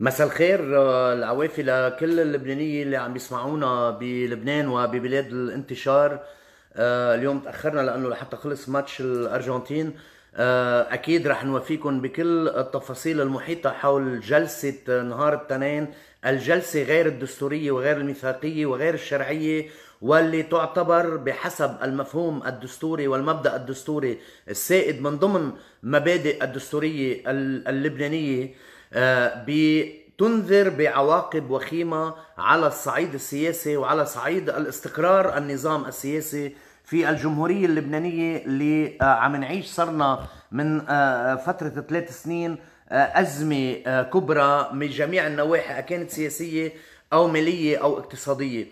مساء الخير آه، العوافي لكل اللبنانية اللي عم يسمعونا بلبنان وببلاد الانتشار آه، اليوم تأخرنا لأنه لحتى خلص ماتش الأرجنتين آه، أكيد رح نوفيكم بكل التفاصيل المحيطة حول جلسة نهار التنين الجلسة غير الدستورية وغير الميثاقية وغير الشرعية واللي تعتبر بحسب المفهوم الدستوري والمبدا الدستوري السائد من ضمن مبادئ الدستوريه اللبنانيه آه، تنذر بعواقب وخيمة على الصعيد السياسي وعلى صعيد الاستقرار النظام السياسي في الجمهورية اللبنانية اللي آه، عم نعيش صرنا من آه، فترة ثلاث سنين أزمة كبرى من جميع النواحي كانت سياسية أو مالية أو اقتصادية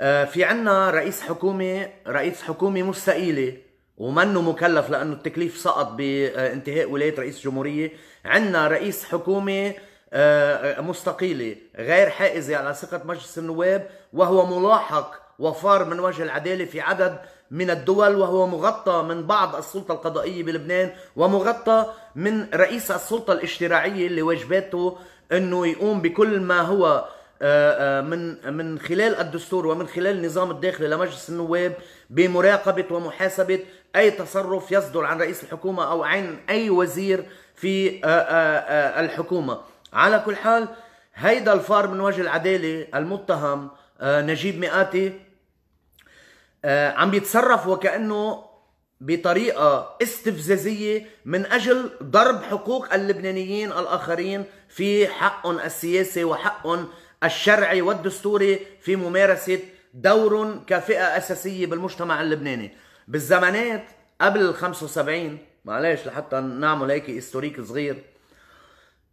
في عنا رئيس حكومة رئيس حكومة مستقيلة ومنه مكلف لانه التكليف سقط بانتهاء ولايه رئيس جمهوريه عندنا رئيس حكومه آه، مستقيله غير حائزه على ثقه مجلس النواب وهو ملاحق وفار من وجه العداله في عدد من الدول وهو مغطى من بعض السلطه القضائيه بلبنان ومغطى من رئيس السلطه الاشتراعيه اللي واجباته انه يقوم بكل ما هو آه، آه، من من خلال الدستور ومن خلال النظام الداخلي لمجلس النواب بمراقبه ومحاسبه أي تصرف يصدر عن رئيس الحكومة أو عن أي وزير في آه، آه، آه، الحكومة على كل حال هيدا الفار من وجه العدالة المتهم نجيب مئاتي عم بيتصرف وكأنه بطريقة استفزازية من أجل ضرب حقوق اللبنانيين الآخرين في حقهم السياسي وحقهم الشرعي والدستوري في ممارسة دور كفئة أساسية بالمجتمع اللبناني بالزمانات قبل ال 75 معلش لحتى نعمل هيك هيستوريك صغير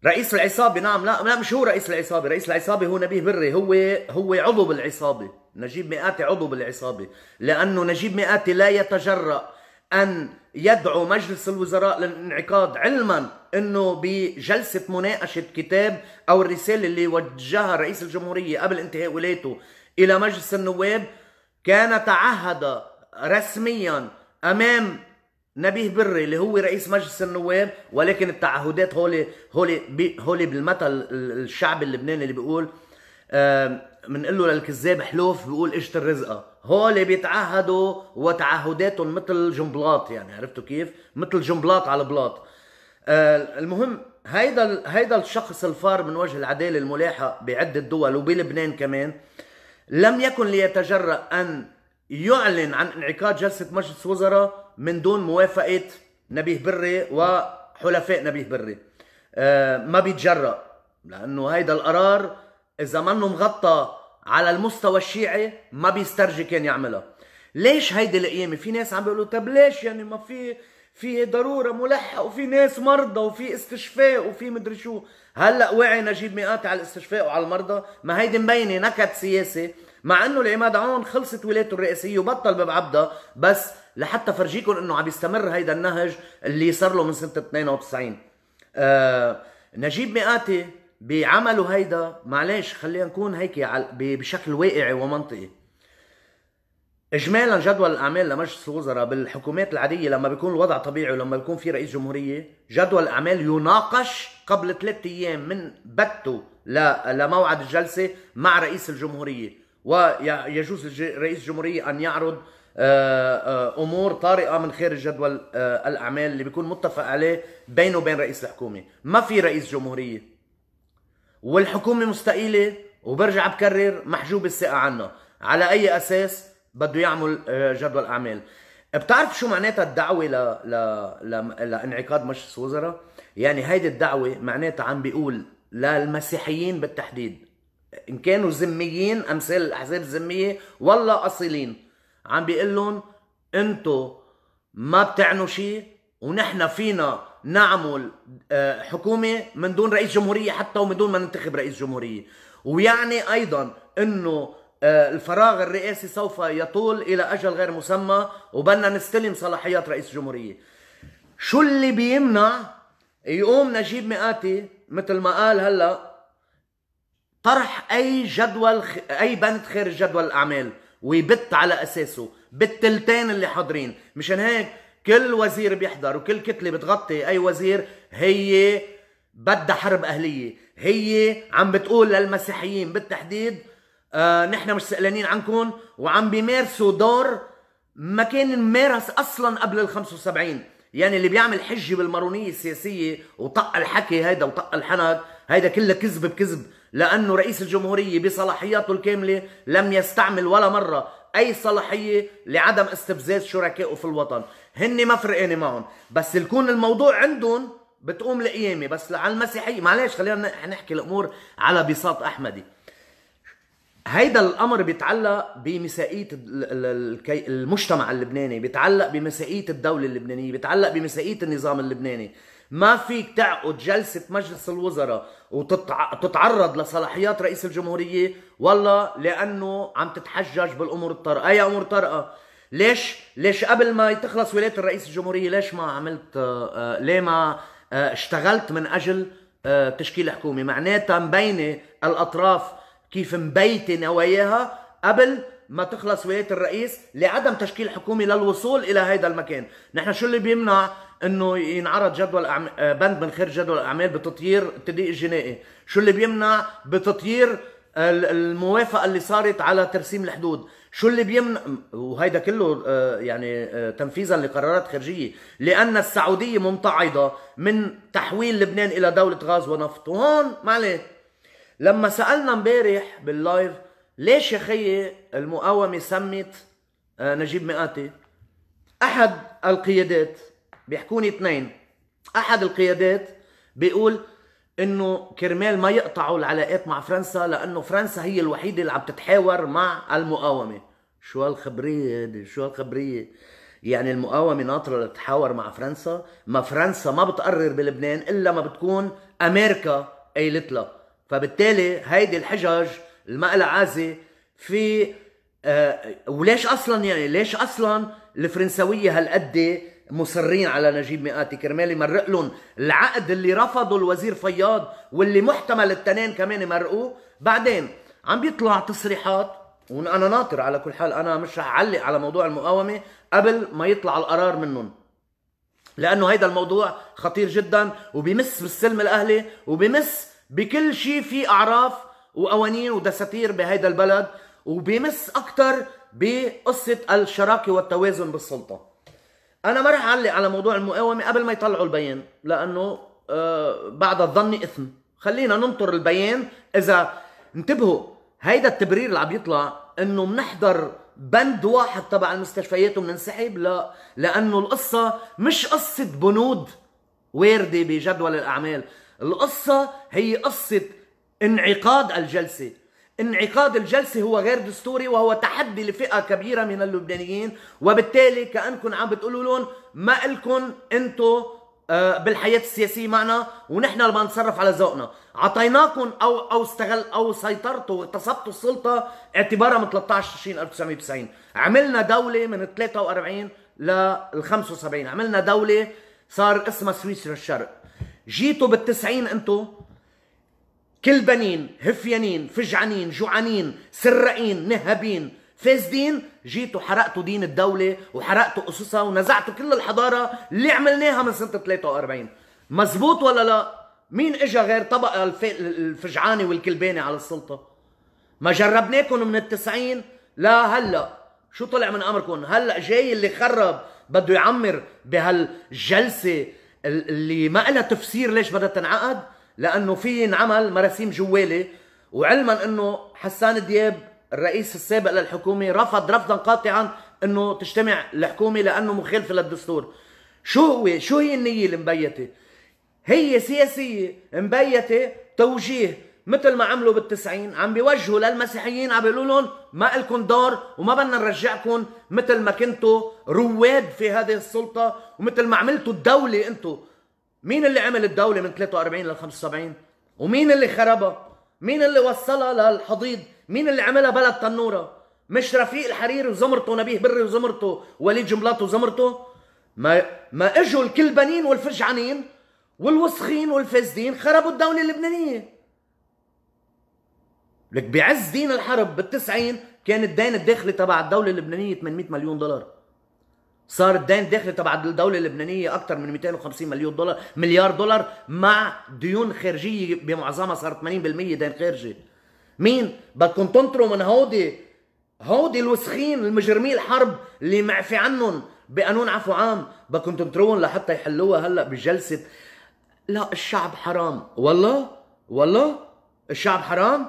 رئيس العصابه نعم لا لا مش هو رئيس العصابه، رئيس العصابه هو نبيه بري هو هو عضو بالعصابه، نجيب مئاتي عضو بالعصابه، لانه نجيب مئاتي لا يتجرأ ان يدعو مجلس الوزراء للانعقاد علما انه بجلسه مناقشه كتاب او الرساله اللي وجهها رئيس الجمهوريه قبل انتهاء ولايته الى مجلس النواب كان تعهد رسميا امام نبيه بري اللي هو رئيس مجلس النواب ولكن التعهدات هولي هولي هولي بالمثل الشعب اللبناني اللي بيقول بنقول له للكذاب حلوف بيقول اجت الرزقه هولي بيتعهدوا وتعهداتهم مثل جنبلاط يعني عرفتوا كيف مثل جنبلاط على البلاط آه، المهم هيدا هيدا الشخص الفار من وجه العداله الملاحه بعده دول وبلبنان كمان لم يكن ليتجرأ ان يعلن عن انعقاد جلسة مجلس وزراء من دون موافقة نبيه بري وحلفاء نبيه بري آه، ما بيتجرأ لأنه هيدا القرار إذا منه مغطى على المستوى الشيعي ما بيسترجي كان يعملها ليش هيدي القيامة في ناس عم بيقولوا طب ليش يعني ما في في ضروره ملحة وفي ناس مرضى وفي استشفاء وفي مدري شو هلا واعي نجيب مئات على الاستشفاء وعلى المرضى ما هيدي مبينه نكت سياسي مع انه العماد عون خلصت ولايته الرئاسيه وبطل باب بس لحتى فرجيكم انه عم يستمر هيدا النهج اللي صار له من سنه 92 آه نجيب مئاتي بعمله هيدا معلش خلينا نكون هيك بشكل واقعي ومنطقي اجمالا جدول الاعمال لمجلس الوزراء بالحكومات العاديه لما بيكون الوضع طبيعي ولما بيكون في رئيس جمهوريه جدول الاعمال يناقش قبل ثلاثة ايام من بته لموعد الجلسه مع رئيس الجمهوريه ويجوز رئيس الجمهورية أن يعرض آه، آه، امور طارئه من خارج جدول آه، الاعمال اللي بيكون متفق عليه بينه وبين رئيس الحكومه ما في رئيس جمهوريه والحكومه مستقيله وبرجع بكرر محجوب الثقه عنها على اي اساس بده يعمل جدول اعمال بتعرف شو معناتها الدعوة ل... ل... ل... لانعقاد مجلس وزراء؟ يعني هيدي الدعوة معناتها عم بيقول للمسيحيين بالتحديد ان كانوا ذميين امثال الاحزاب الذميه ولا اصيلين عم بيقول لهم انتو ما بتعنوا شيء ونحن فينا نعمل آه، حكومه من دون رئيس جمهوريه حتى ومن دون ما ننتخب رئيس جمهوريه ويعني ايضا انه آه، الفراغ الرئاسي سوف يطول الى اجل غير مسمى وبدنا نستلم صلاحيات رئيس الجمهوريه شو اللي بيمنع يقوم نجيب مئاتي مثل ما قال هلا طرح اي جدول اي بند خارج جدول الاعمال ويبت على اساسه بالتلتين اللي حاضرين مشان هيك كل وزير بيحضر وكل كتله بتغطي اي وزير هي بدها حرب اهليه هي عم بتقول للمسيحيين بالتحديد آه نحن مش سألانين عنكم وعم بيمارسوا دور ما كان مارس اصلا قبل ال 75 يعني اللي بيعمل حجه بالمارونيه السياسيه وطق الحكي هيدا وطق الحنك هيدا كله كذب بكذب لانه رئيس الجمهوريه بصلاحياته الكامله لم يستعمل ولا مره اي صلاحيه لعدم استفزاز شركائه في الوطن هن ما فرقانه معهم بس يكون الموضوع عندهم بتقوم القيامه بس على المسيحيه معلش خلينا نحكي الامور على بساط احمدي هيدا الامر بيتعلق بمسائيه المجتمع اللبناني بيتعلق بمسائيه الدوله اللبنانيه بيتعلق بمسائيه النظام اللبناني ما فيك تعقد جلسة مجلس الوزراء وتتعرض لصلاحيات رئيس الجمهورية والله لأنه عم تتحجج بالأمور الطارئة أي أمور طارئة ليش ليش قبل ما تخلص ولاية الرئيس الجمهورية ليش ما عملت آه، آه، ليه ما آه، اشتغلت من أجل تشكيل حكومة معناتها مبينة الأطراف كيف مبيتة نواياها قبل ما تخلص ولايه الرئيس لعدم تشكيل حكومه للوصول الى هذا المكان، نحن شو اللي بيمنع انه ينعرض جدول أعم... آه، بند من خير جدول الاعمال بتطيير التدقيق الجنائي، شو اللي بيمنع بتطيير الموافقه اللي صارت على ترسيم الحدود، شو اللي بيمنع وهيدا كله آه، يعني آه، تنفيذا لقرارات خارجيه، لان السعوديه ممتعضه من تحويل لبنان الى دوله غاز ونفط، وهون معلي لما سالنا امبارح باللايف ليش يا خيي المقاومة سمت آه، نجيب مئاتي أحد القيادات بيحكوني اثنين أحد القيادات بيقول انه كرمال ما يقطعوا العلاقات مع فرنسا لانه فرنسا هي الوحيده اللي عم تتحاور مع المقاومه شو هالخبريه هذه شو هالخبريه يعني المقاومه ناطره لتتحاور مع فرنسا ما فرنسا ما بتقرر بلبنان الا ما بتكون امريكا قايلت لها فبالتالي هيدي الحجج الماء عازي في آه وليش اصلا يعني ليش اصلا الفرنسويه هالقد مصرين على نجيب مئاتي كرمال يمرق لهم العقد اللي رفضه الوزير فياض واللي محتمل التنين كمان يمرقوه بعدين عم بيطلع تصريحات وانا ناطر على كل حال انا مش رح اعلق على موضوع المقاومه قبل ما يطلع القرار منهم لانه هيدا الموضوع خطير جدا وبيمس بالسلم الاهلي وبيمس بكل شيء في اعراف وقوانين ودساتير بهيدا البلد وبيمس اكثر بقصه الشراكه والتوازن بالسلطه انا ما رح اعلق على موضوع المقاومه قبل ما يطلعوا البيان لانه آه، بعد الظن اثم خلينا ننطر البيان اذا انتبهوا هيدا التبرير اللي عم يطلع انه بنحضر بند واحد تبع المستشفيات وبننسحب لا لانه القصه مش قصه بنود وارده بجدول الاعمال القصه هي قصه انعقاد الجلسة انعقاد الجلسة هو غير دستوري وهو تحدي لفئة كبيرة من اللبنانيين وبالتالي كأنكم عم بتقولوا لهم ما إلكم أنتم آه، بالحياة السياسية معنا ونحن اللي بنتصرف على ذوقنا عطيناكم أو أو استغل أو سيطرتوا واغتصبتوا السلطة اعتبارا من 13 تشرين 1990 عملنا دولة من 43 لل 75 عملنا دولة صار اسمها سويسرا الشرق جيتوا بالتسعين انتم بنين هفيانين فجعانين جوعانين سرقين نهابين فاسدين جيتوا حرقتوا دين الدولة وحرقتوا أسسها ونزعتوا كل الحضارة اللي عملناها من سنة 43 مزبوط ولا لا؟ مين اجى غير طبقة الفجعاني والكلباني على السلطة؟ ما جربناكم من التسعين لا هلا شو طلع من امركم هلا جاي اللي خرب بده يعمر بهالجلسه اللي ما لها تفسير ليش بدها تنعقد لانه في ينعمل مراسيم جواله وعلما انه حسان دياب الرئيس السابق للحكومه رفض رفضا قاطعا انه تجتمع الحكومه لانه مخالفه للدستور شو هو شو هي النيه المبيته هي سياسيه مبيته توجيه مثل ما عملوا بالتسعين عم بيوجهوا للمسيحيين عم بيقولوا لهم ما لكم دور وما بدنا نرجعكم مثل ما كنتوا رواد في هذه السلطه ومثل ما عملتوا الدوله انتم مين اللي عمل الدولة من 43 لل 75 ومين اللي خربها مين اللي وصلها للحضيض مين اللي عملها بلد تنورة مش رفيق الحريري وزمرته ونبيه بري وزمرته وليد جملاط وزمرته ما ما اجوا الكلبانين والفجعانين والوسخين والفاسدين خربوا الدولة اللبنانية لك بعز دين الحرب بالتسعين كان الدين الداخلي تبع الدولة اللبنانية 800 مليون دولار صار الدين الداخلي تبع الدوله اللبنانيه اكثر من 250 مليون دولار مليار دولار مع ديون خارجيه بمعظمها صار 80% دين خارجي مين بدكم تنطروا من هودي هودي الوسخين المجرمين الحرب اللي معفي عنهم بقانون عفو عام بدكم تنطروهم لحتى يحلوها هلا بجلسه لا الشعب حرام والله والله الشعب حرام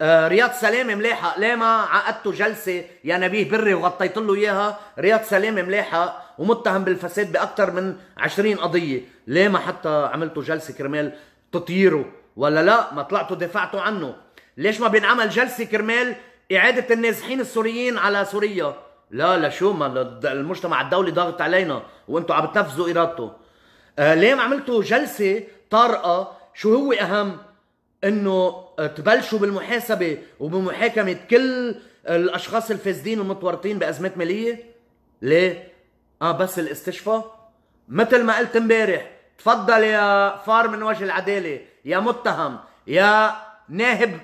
آه، رياض سلامه ملاحق ليه ما عقدتوا جلسه يا نبيه بري وغطيت له اياها رياض سلامه ملاحق ومتهم بالفساد باكثر من 20 قضيه ليه ما حتى عملتوا جلسه كرمال تطيره ولا لا ما طلعتوا دفعتوا عنه ليش ما بينعمل جلسه كرمال اعاده النازحين السوريين على سوريا لا لا شو ما المجتمع الدولي ضاغط علينا وانتم عم تنفذوا ارادته آه ليه ما عملتوا جلسه طارئه شو هو اهم انه تبلشوا بالمحاسبه وبمحاكمه كل الاشخاص الفاسدين المتورطين بازمات ماليه ليه اه بس الاستشفاء مثل ما قلت امبارح تفضل يا فار من وجه العداله يا متهم يا ناهب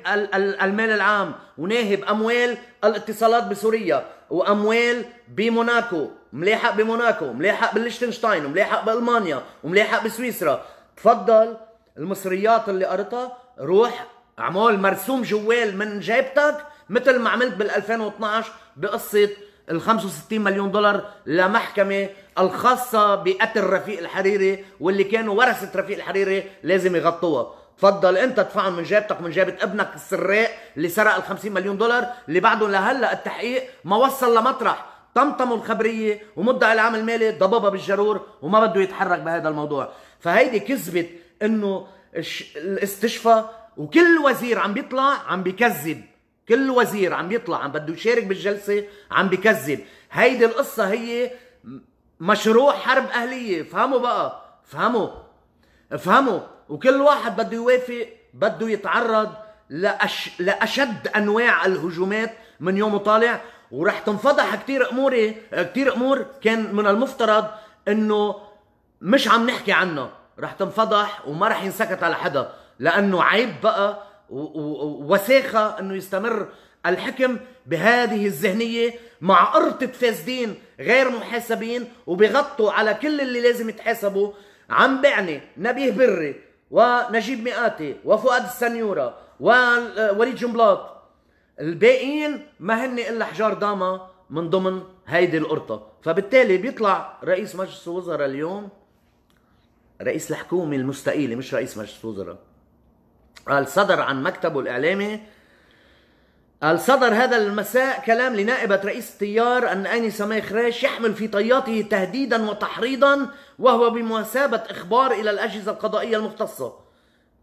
المال العام وناهب اموال الاتصالات بسوريا واموال بموناكو ملاحق بموناكو ملاحق بالليشتنشتاين وملاحق بالمانيا وملاحق بسويسرا تفضل المصريات اللي قرتها روح عمول مرسوم جوال من جيبتك مثل ما عملت بال 2012 بقصه ال 65 مليون دولار لمحكمه الخاصه بقتل رفيق الحريري واللي كانوا ورثه رفيق الحريري لازم يغطوها تفضل انت تدفعهم من جيبتك من جيبه ابنك السراق اللي سرق ال 50 مليون دولار اللي بعدهم لهلا التحقيق ما وصل لمطرح طمطموا الخبريه ومدعي العام المالي ضببها بالجرور وما بده يتحرك بهذا الموضوع فهيدي كذبه انه الاستشفى وكل وزير عم بيطلع عم بكذب كل وزير عم بيطلع عم بده يشارك بالجلسة عم بكذب هيدي القصة هي مشروع حرب أهلية فهموا بقى فهموا فهموا وكل واحد بده يوافق بده يتعرض لأش... لأشد أنواع الهجومات من يوم وطالع ورح تنفضح كتير أموري كتير أمور كان من المفترض أنه مش عم نحكي عنها رح تنفضح وما رح ينسكت على حدا لانه عيب بقى ووساخه انه يستمر الحكم بهذه الذهنيه مع قرطة فاسدين غير محاسبين وبغطوا على كل اللي لازم يتحاسبوا عم بعني نبيه بري ونجيب مئاتي وفؤاد السنيورة ووليد جنبلاط الباقيين ما هن الا حجار داما من ضمن هيدي القرطة فبالتالي بيطلع رئيس مجلس الوزراء اليوم رئيس الحكومة المستقيلة مش رئيس مجلس الوزراء قال صدر عن مكتبه الإعلامي قال صدر هذا المساء كلام لنائبة رئيس التيار أن أنيس ميخراش يحمل في طياته تهديدا وتحريضا وهو بمثابة إخبار إلى الأجهزة القضائية المختصة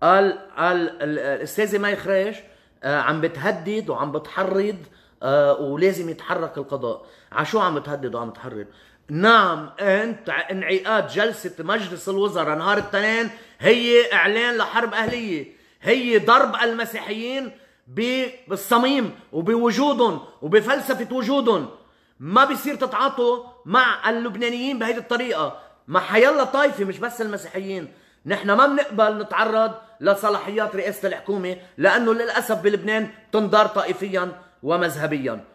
قال قال الأستاذة ميخراش آه، عم بتهدد وعم بتحرض آه، ولازم يتحرك القضاء عشو عم بتهدد وعم بتحرض نعم انت انعقاد جلسة مجلس الوزراء نهار الاثنين هي اعلان لحرب اهلية هي ضرب المسيحيين بالصميم وبوجودهم وبفلسفة وجودهم ما بيصير تتعاطوا مع اللبنانيين بهيدي الطريقة مع حيلا طايفة مش بس المسيحيين نحن ما بنقبل نتعرض لصلاحيات رئاسة الحكومة لأنه للأسف بلبنان تنضار طائفيا ومذهبيا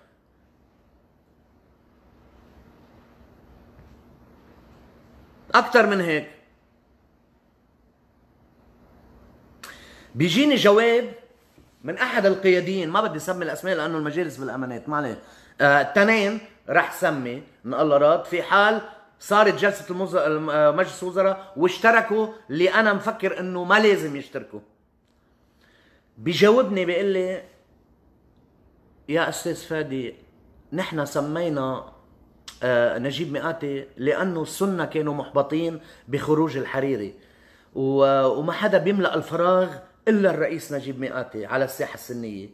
أكثر من هيك بيجيني جواب من احد القياديين ما بدي سمي الاسماء لانه المجالس بالامانات ما اثنين آه تنين رح سمي ان الله راد في حال صارت جلسه المز... آه، مجلس الوزراء واشتركوا اللي انا مفكر انه ما لازم يشتركوا بيجاوبني بيقول لي يا استاذ فادي نحن سمينا آه نجيب مئاتي لانه السنه كانوا محبطين بخروج الحريري وما حدا بيملا الفراغ إلا الرئيس نجيب مئاتي على الساحة السنية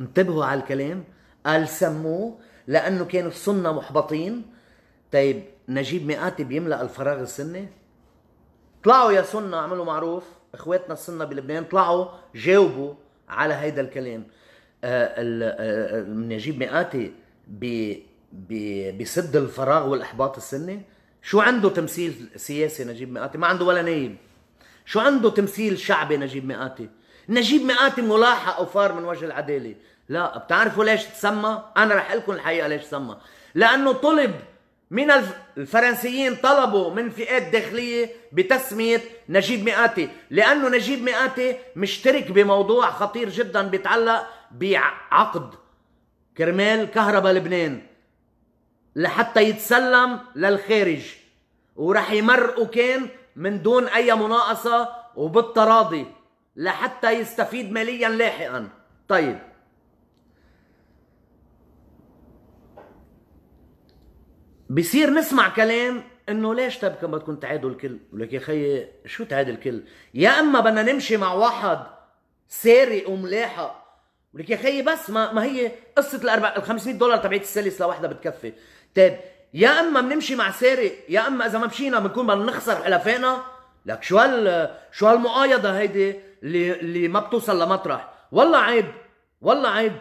انتبهوا على الكلام قال سموه لأنه كانوا السنة محبطين طيب نجيب مئاتي بيملأ الفراغ السني طلعوا يا سنة اعملوا معروف اخواتنا السنة بلبنان طلعوا جاوبوا على هيدا الكلام آه, آه، نجيب مئاتي بسد الفراغ والإحباط السني شو عنده تمثيل سياسي نجيب مئاتي ما عنده ولا نايب شو عنده تمثيل شعبي نجيب مئاتي نجيب مئاتي ملاحق وفار من وجه العداله لا بتعرفوا ليش تسمى انا رح لكم الحقيقه ليش تسمى لانه طلب من الفرنسيين طلبوا من فئات داخلية بتسمية نجيب مئاتي لأنه نجيب مئاتي مشترك بموضوع خطير جدا بيتعلق بعقد كرمال كهرباء لبنان لحتى يتسلم للخارج ورح يمرقوا كان من دون اي مناقصه وبالتراضي لحتى يستفيد ماليا لاحقا طيب بصير نسمع كلام انه ليش طب ما بدكم تعادوا الكل ولك يا خيي شو تعادل الكل يا اما بدنا نمشي مع واحد سارق وملاحق ولك يا خيي بس ما ما هي قصه ال 500 دولار تبعت السلس لوحدها بتكفي طيب يا اما بنمشي مع سارق يا اما اذا ما مشينا بنكون بدنا نخسر حلفائنا لك شو هال شو هالمقايضه هيدي اللي اللي ما بتوصل لمطرح والله عيب والله عيب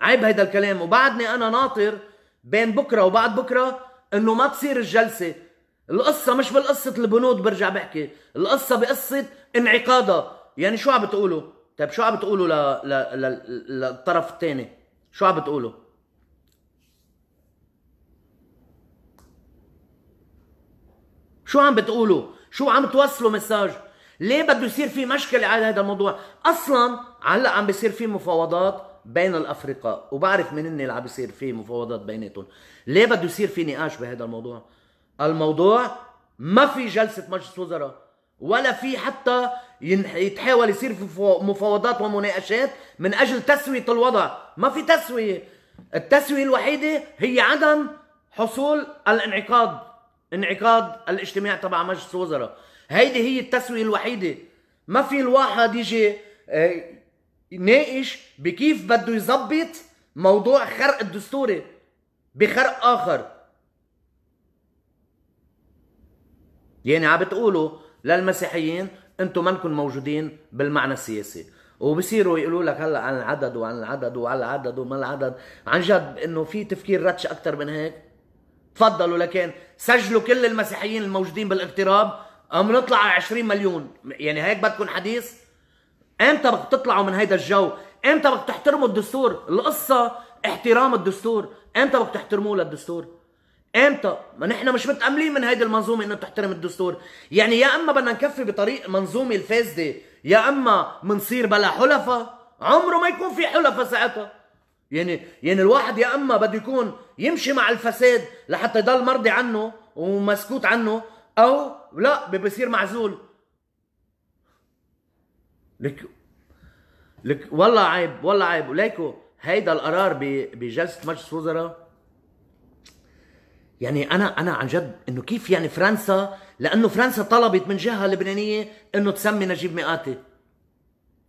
عيب هيدا الكلام وبعدني انا ناطر بين بكره وبعد بكره انه ما تصير الجلسه القصه مش بالقصه البنود برجع بحكي القصه بقصه انعقادها يعني شو عم بتقولوا طيب شو عم بتقولوا للطرف الثاني شو عم بتقولوا شو عم بتقولوا شو عم توصلوا مساج ليه بده يصير في مشكلة على هذا الموضوع أصلا هلا عم بيصير في مفاوضات بين الأفرقاء وبعرف من اللي عم بيصير في مفاوضات بيناتهم ليه بده يصير في نقاش بهذا الموضوع الموضوع ما في جلسة مجلس وزراء ولا في حتى يتحاول يصير في مفاوضات ومناقشات من أجل تسوية الوضع ما في تسوية التسوية الوحيدة هي عدم حصول الانعقاد انعقاد الاجتماع تبع مجلس الوزراء هيدي هي التسوية الوحيدة ما في الواحد يجي آه، يناقش بكيف بده يظبط موضوع خرق الدستوري بخرق آخر يعني عم بتقولوا للمسيحيين انتم منكم موجودين بالمعنى السياسي وبصيروا يقولوا لك هلا عن العدد وعن العدد وعن العدد وما العدد عن جد انه في تفكير رتش اكثر من هيك تفضلوا لكن سجلوا كل المسيحيين الموجودين بالاغتراب قام نطلع على 20 مليون يعني هيك بدكم حديث امتى بتطلعوا تطلعوا من هيدا الجو امتى بتحترموا تحترموا الدستور القصه احترام الدستور امتى بدك تحترموه للدستور امتى ما نحن مش متاملين من هيدي المنظومه انه تحترم الدستور يعني يا اما بدنا نكفي بطريق المنظومه الفاسده يا اما منصير بلا حلفاء عمره ما يكون في حلفاء ساعتها يعني يعني الواحد يا اما بده يكون يمشي مع الفساد لحتى يضل مرضي عنه ومسكوت عنه او لا بصير معزول لك لك والله عيب والله عيب وليكو هيدا القرار بجلسه مجلس وزراء يعني انا انا عن جد انه كيف يعني فرنسا لانه فرنسا طلبت من جهه لبنانيه انه تسمي نجيب مئاتي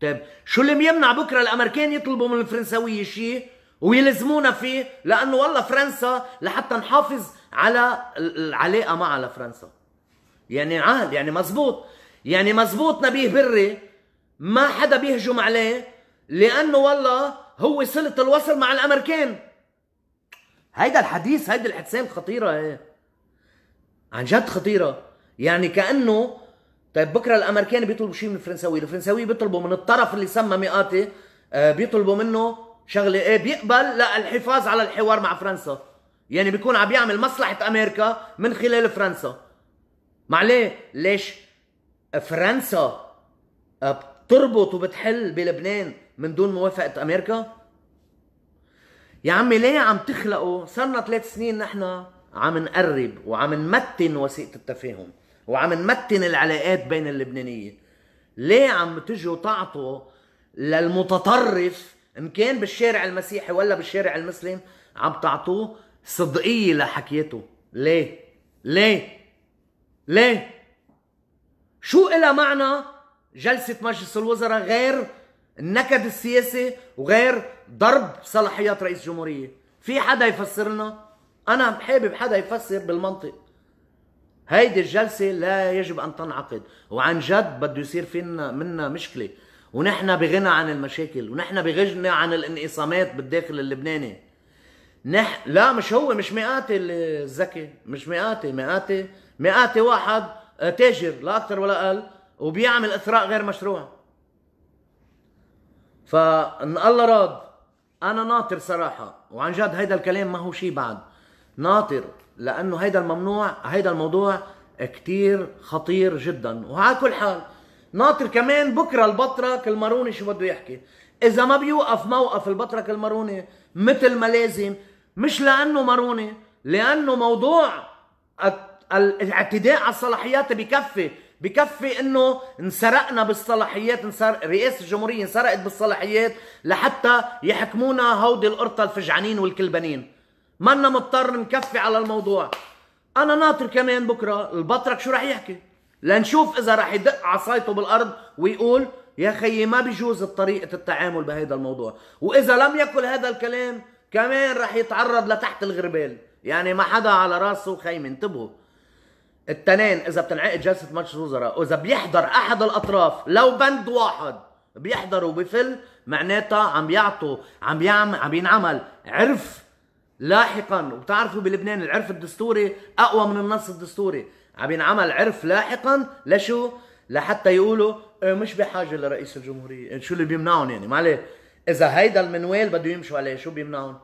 طيب شو اللي بيمنع بكره الامريكان يطلبوا من الفرنساويه شيء ويلزمونا فيه لانه والله فرنسا لحتى نحافظ على العلاقه معها لفرنسا يعني عهد يعني مزبوط يعني مزبوط نبيه بري ما حدا بيهجم عليه لانه والله هو صله الوصل مع الامريكان هيدا الحديث هيدي الحدسان خطيره ايه عن جد خطيره يعني كانه طيب بكره الامريكان بيطلبوا شيء من الفرنساوي الفرنساوي بيطلبوا من الطرف اللي سمى ميقاتي آه، بيطلبوا منه شغله ايه بيقبل لا الحفاظ على الحوار مع فرنسا يعني بيكون عم يعمل مصلحه امريكا من خلال فرنسا معليه ليش فرنسا آه، بتربط وبتحل بلبنان من دون موافقه امريكا يا عمي ليه عم تخلقوا صرنا ثلاث سنين نحن عم نقرب وعم نمتن وثيقه التفاهم وعم نمتن العلاقات بين اللبنانيين ليه عم تجوا تعطوا للمتطرف ان كان بالشارع المسيحي ولا بالشارع المسلم عم تعطوه صدقيه لحكيته ليه ليه ليه شو إلها معنى جلسة مجلس الوزراء غير النكد السياسي وغير ضرب صلاحيات رئيس جمهورية في حدا يفسر لنا أنا حابب حدا يفسر بالمنطق هيدي الجلسه لا يجب ان تنعقد وعن جد بده يصير فينا منا مشكله ونحن بغنى عن المشاكل ونحن بغنى عن الانقسامات بالداخل اللبناني نح... لا مش هو مش مئاتي الزكي مش مئاتي مئاتي مئاتي واحد آه، تاجر لا اكثر ولا اقل وبيعمل اثراء غير مشروع فان الله راد انا ناطر صراحه وعن جد هيدا الكلام ما هو شيء بعد ناطر لانه هيدا الممنوع هيدا الموضوع كتير خطير جدا وعلى كل حال ناطر كمان بكره البطرك الماروني شو بده يحكي اذا ما بيوقف موقف البطرك الماروني مثل ما لازم مش لانه ماروني لانه موضوع الاعتداء على الصلاحيات بكفي بكفي انه انسرقنا بالصلاحيات انسرق رئاسه الجمهوريه انسرقت بالصلاحيات لحتى يحكمونا هودي القرطه الفجعانين والكلبانين منا مضطر نكفي على الموضوع انا ناطر كمان بكره البطرك شو رح يحكي لنشوف اذا رح يدق عصايته بالارض ويقول يا خيي ما بيجوز طريقه التعامل بهذا الموضوع واذا لم يقل هذا الكلام كمان رح يتعرض لتحت الغربال يعني ما حدا على راسه خيم انتبهوا التنين اذا بتنعقد جلسه مجلس وزراء واذا بيحضر احد الاطراف لو بند واحد بيحضر وبفل معناتها عم يعطوا عم يعمل عم ينعمل عرف لاحقا وبتعرفوا بلبنان العرف الدستوري اقوى من النص الدستوري عم ينعمل عرف لاحقا لشو لحتى يقولوا إيه، مش بحاجه لرئيس الجمهوريه إيه، شو اللي بيمنعهم يعني معليه اذا هيدا المنوال بده يمشوا عليه شو بيمنعهم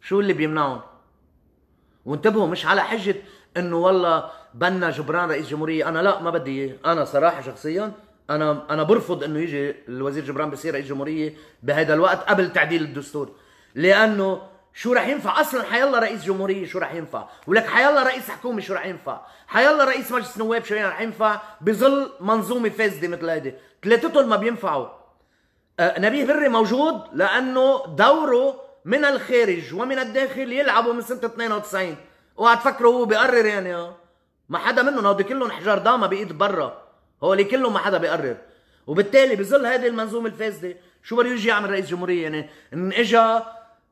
شو اللي بيمنعهم وانتبهوا مش على حجه انه والله بنا جبران رئيس جمهوريه انا لا ما بدي انا صراحه شخصيا انا انا برفض انه يجي الوزير جبران بصير رئيس جمهوريه بهذا الوقت قبل تعديل الدستور لانه شو راح ينفع اصلا حيلا رئيس جمهوريه شو راح ينفع ولك حيلا رئيس حكومه شو راح ينفع حيلا رئيس مجلس نواب شو راح ينفع بظل منظومه فاسده مثل هيدي ثلاثتهم ما بينفعوا آه نبيه بري موجود لانه دوره من الخارج ومن الداخل يلعبوا من سنه 92 اوعى تفكروا هو بيقرر يعني ما حدا منهم هودي كلهم حجار ضامه بايد برا هو اللي كلهم ما حدا بيقرر وبالتالي بظل هذه المنظومه الفاسده شو بده يجي يعمل رئيس جمهوريه يعني ان اجى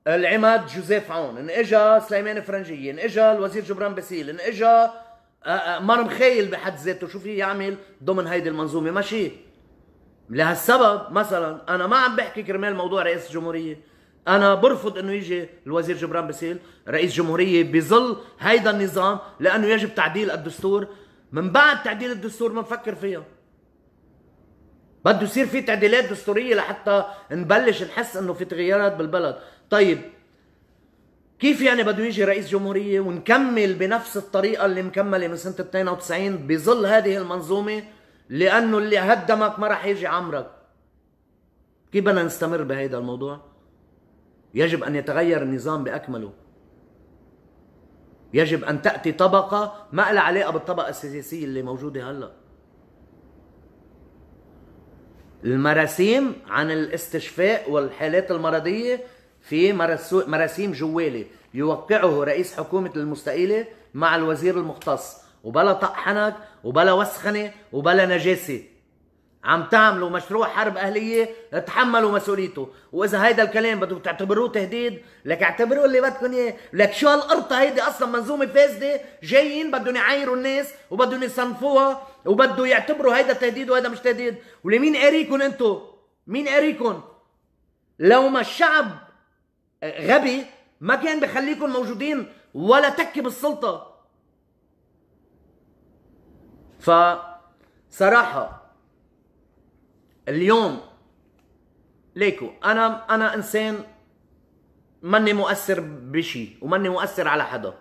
العماد جوزيف عون ان اجا سليمان فرنجي ان اجا الوزير جبران باسيل ان اجا آه، آه، مرمخيل بحد ذاته شو في يعمل ضمن هيدي المنظومه ما شيء لهالسبب مثلا انا ما عم بحكي كرمال موضوع رئيس الجمهوريه انا برفض انه يجي الوزير جبران باسيل رئيس جمهوريه بظل هيدا النظام لانه يجب تعديل الدستور من بعد تعديل الدستور نفكر فيها بده يصير في تعديلات دستوريه لحتى نبلش نحس انه في تغييرات بالبلد طيب كيف يعني بده يجي رئيس جمهورية ونكمل بنفس الطريقة اللي مكملة من سنة 92 بظل هذه المنظومة لأنه اللي هدمك ما رح يجي عمرك كيف بدنا نستمر بهذا الموضوع؟ يجب أن يتغير النظام بأكمله يجب أن تأتي طبقة ما لها علاقة بالطبقة السياسية اللي موجودة هلأ المراسيم عن الاستشفاء والحالات المرضية في مراسيم جوالي يوقعه رئيس حكومة المستقيلة مع الوزير المختص وبلا طحنك وبلا وسخنة وبلا نجاسة عم تعملوا مشروع حرب أهلية تحملوا مسؤوليته وإذا هيدا الكلام بدكم تعتبروه تهديد لك اعتبروه اللي بدكم إياه لك شو هالقرطة هيدي أصلا منظومة فاسدة جايين بدهم يعايروا الناس وبدهم يصنفوها وبدوا يعتبروا هيدا تهديد وهيدا مش تهديد ولمين قاريكم أنتو مين قاريكم لو ما الشعب غبي ما كان بخليكم موجودين ولا تكي بالسلطه فصراحه اليوم ليكو انا انا انسان ماني مؤثر بشي وماني مؤثر على حدا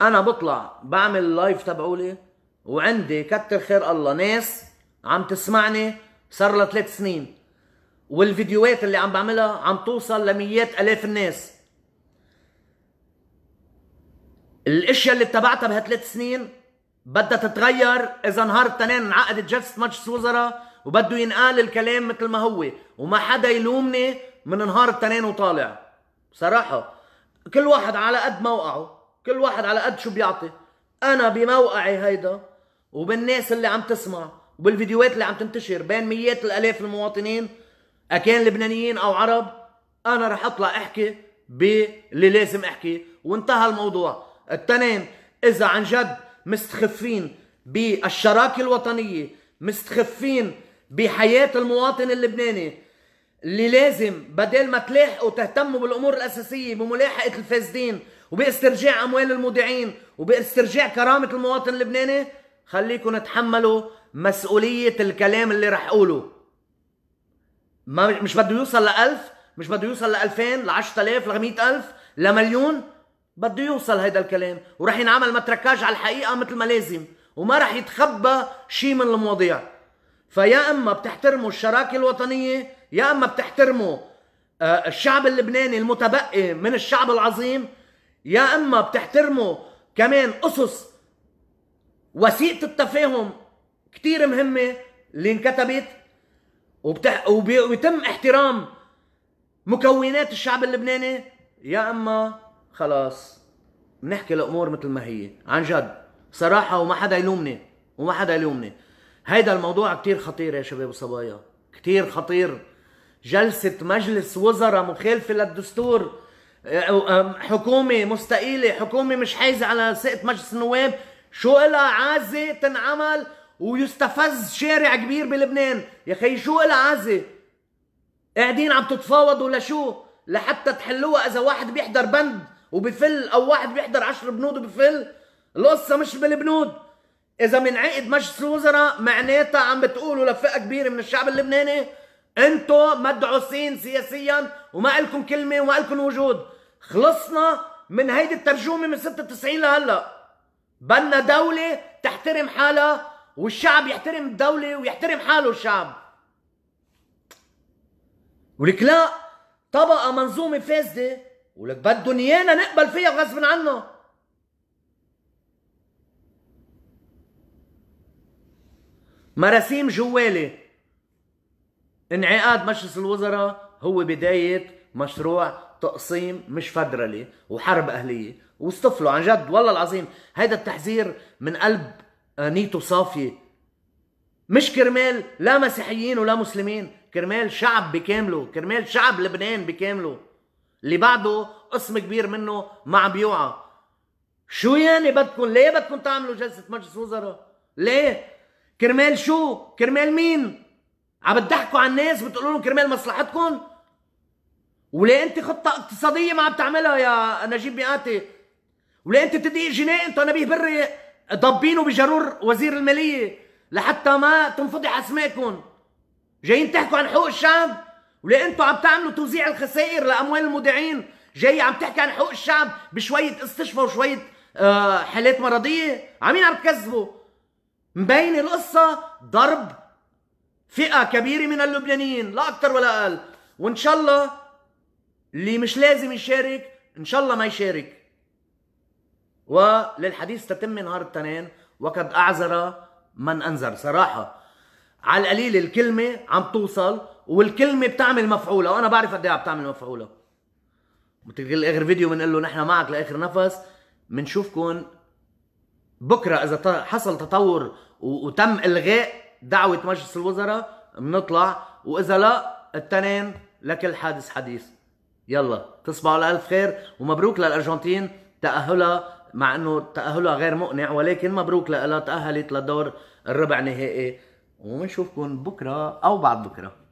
انا بطلع بعمل اللايف تبعولي وعندي كتر خير الله ناس عم تسمعني صار لها ثلاث سنين والفيديوهات اللي عم بعملها عم توصل لميات الاف الناس الاشياء اللي اتبعتها بهالثلاث سنين بدها تتغير اذا نهار التنين انعقدت جلسه مجلس وزراء وبده ينقال الكلام مثل ما هو وما حدا يلومني من نهار التنين وطالع بصراحه كل واحد على قد موقعه كل واحد على قد شو بيعطي انا بموقعي هيدا وبالناس اللي عم تسمع وبالفيديوهات اللي عم تنتشر بين ميات الالاف المواطنين اكان لبنانيين او عرب انا رح اطلع احكي باللي لازم احكي وانتهى الموضوع التنين اذا عن جد مستخفين بالشراكه الوطنيه مستخفين بحياه المواطن اللبناني اللي لازم بدل ما تلاحقوا تهتموا بالامور الاساسيه بملاحقه الفاسدين وباسترجاع اموال المودعين وباسترجاع كرامه المواطن اللبناني خليكم تحملوا مسؤوليه الكلام اللي رح اقوله ما مش بده يوصل ل 1000 مش بده يوصل ل 2000 ل 10000 ل 100000 لمليون بده يوصل هيدا الكلام وراح ينعمل متركاج على الحقيقه مثل ما لازم وما راح يتخبى شيء من المواضيع فيا اما بتحترموا الشراكه الوطنيه يا اما بتحترموا آه، الشعب اللبناني المتبقي من الشعب العظيم يا اما بتحترموا كمان اسس وثيقه التفاهم كثير مهمه اللي انكتبت وبتح... وبي... وبيتم احترام مكونات الشعب اللبناني يا اما خلاص بنحكي الامور مثل ما هي عن جد صراحه وما حدا يلومني وما حدا يلومني هيدا الموضوع كتير خطير يا شباب وصبايا كتير خطير جلسة مجلس وزراء مخالفة للدستور آه، آه، حكومة مستقيلة حكومة مش حايزة على ثقة مجلس النواب شو إلها عازة تنعمل ويستفز شارع كبير بلبنان يا خي شو العازة قاعدين عم تتفاوضوا لشو لحتى تحلوها اذا واحد بيحضر بند وبفل او واحد بيحضر عشر بنود وبفل القصه مش بالبنود اذا عقد مجلس الوزراء معناتها عم بتقولوا لفئه كبيره من الشعب اللبناني انتو مدعوسين سياسيا وما لكم كلمه وما لكم وجود خلصنا من هيدي الترجمه من 96 لهلا بدنا دوله تحترم حالها والشعب يحترم الدولة ويحترم حاله الشعب ولك لا طبقة منظومة فاسدة ولك بدهم ايانا نقبل فيها غصب عنا مراسيم جوالي انعقاد مجلس الوزراء هو بداية مشروع تقسيم مش فدرلي وحرب أهلية واستفلوا عن جد والله العظيم هيدا التحذير من قلب نيته صافية مش كرمال لا مسيحيين ولا مسلمين كرمال شعب بكامله كرمال شعب لبنان بكامله اللي بعده قسم كبير منه ما عم شو يعني بدكم ليه بدكم تعملوا جلسة مجلس وزراء ليه كرمال شو كرمال مين عم بتضحكوا على الناس بتقولوا لهم كرمال مصلحتكم وليه انت خطه اقتصاديه ما عم تعملها يا نجيب مئاتي وليه انت تدقيق جنائي انت نبيه بري ضبينه بجرور وزير الماليه لحتى ما تنفضح اسماكم جايين تحكوا عن حقوق الشعب وليه انتوا عم تعملوا توزيع الخسائر لاموال المودعين جاي عم تحكي عن حقوق الشعب بشويه استشفى وشويه آه، حالات مرضيه عمين عم تكذبوا مبينه القصه ضرب فئه كبيره من اللبنانيين لا اكثر ولا اقل وان شاء الله اللي مش لازم يشارك ان شاء الله ما يشارك وللحديث تتم نهار التنين وقد أعذر من أنذر صراحة على القليل الكلمة عم توصل والكلمة بتعمل مفعولة وأنا بعرف قد إيه بتعمل مفعولة مثل آخر فيديو بنقول له نحن معك لآخر نفس بنشوفكم بكرة إذا حصل تطور وتم إلغاء دعوة مجلس الوزراء بنطلع وإذا لا التنين لكل حادث حديث يلا تصبحوا على ألف خير ومبروك للأرجنتين تأهلها مع انه تاهلها غير مقنع ولكن مبروك لها تاهلت لدور الربع نهائي وبنشوفكم بكره او بعد بكره